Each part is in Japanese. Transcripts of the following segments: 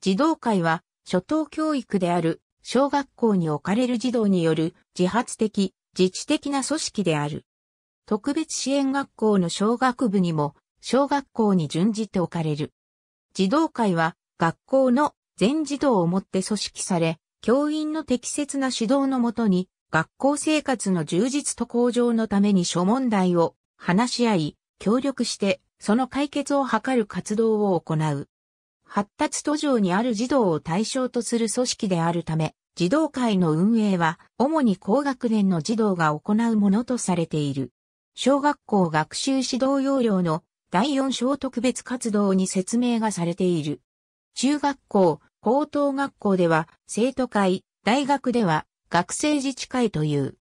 児童会は、初等教育である、小学校に置かれる児童による自発的、自治的な組織である。特別支援学校の小学部にも、小学校に準じて置かれる。児童会は、学校の全児童をもって組織され、教員の適切な指導のもとに、学校生活の充実と向上のために諸問題を話し合い、協力して、その解決を図る活動を行う。発達途上にある児童を対象とする組織であるため、児童会の運営は主に高学年の児童が行うものとされている。小学校学習指導要領の第4章特別活動に説明がされている。中学校、高等学校では生徒会、大学では学生自治会という。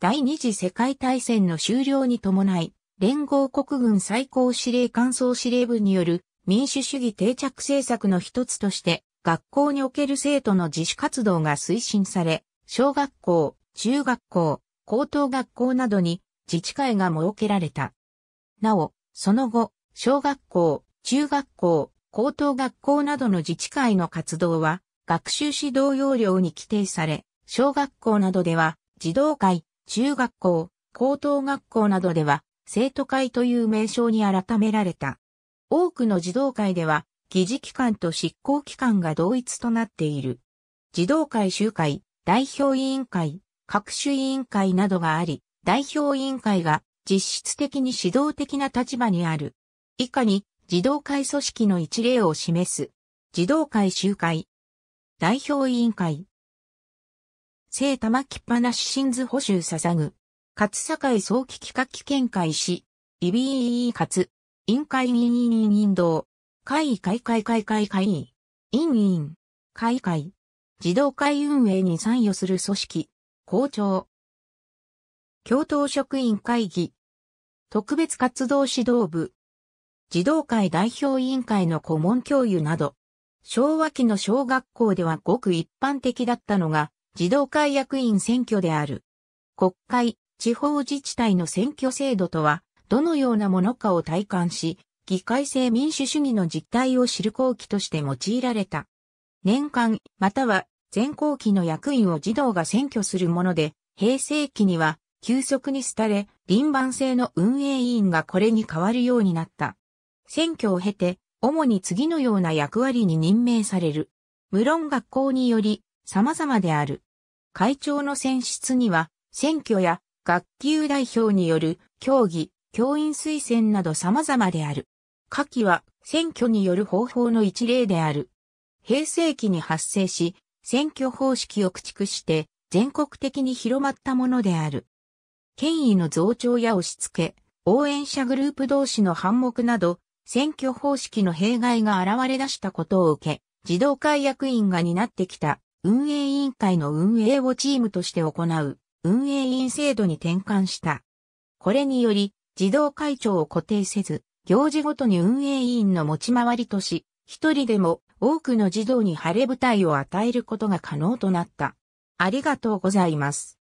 第二次世界大戦の終了に伴い、連合国軍最高司令官総司令部による民主主義定着政策の一つとして、学校における生徒の自主活動が推進され、小学校、中学校、高等学校などに自治会が設けられた。なお、その後、小学校、中学校、高等学校などの自治会の活動は、学習指導要領に規定され、小学校などでは、児童会、中学校、高等学校などでは、生徒会という名称に改められた。多くの児童会では、議事機関と執行機関が同一となっている。児童会集会、代表委員会、各種委員会などがあり、代表委員会が実質的に指導的な立場にある。以下に、児童会組織の一例を示す。児童会集会。代表委員会。聖玉きっぱなし真図補修捧ぐ。勝境早期企画見解し、いびいいかつ。委員会委員委員員道。会議会会会会会議。委員委員。会会。児童会運営に参与する組織。校長。教頭職員会議。特別活動指導部。児童会代表委員会の顧問教諭など。昭和期の小学校ではごく一般的だったのが、児童会役員選挙である。国会、地方自治体の選挙制度とはどのようなものかを体感し、議会制民主主義の実態を知る後期として用いられた。年間、または全校期の役員を児童が選挙するもので、平成期には急速に廃れ、臨番制の運営委員がこれに変わるようになった。選挙を経て、主に次のような役割に任命される。無論学校により、様々である。会長の選出には、選挙や学級代表による競技、教員推薦など様々である。下記は選挙による方法の一例である。平成期に発生し、選挙方式を駆逐して全国的に広まったものである。権威の増長や押し付け、応援者グループ同士の反目など、選挙方式の弊害が現れ出したことを受け、児童会役員が担ってきた運営委員会の運営をチームとして行う運営委員制度に転換した。これにより、自動会長を固定せず、行事ごとに運営委員の持ち回りとし、一人でも多くの児童に晴れ舞台を与えることが可能となった。ありがとうございます。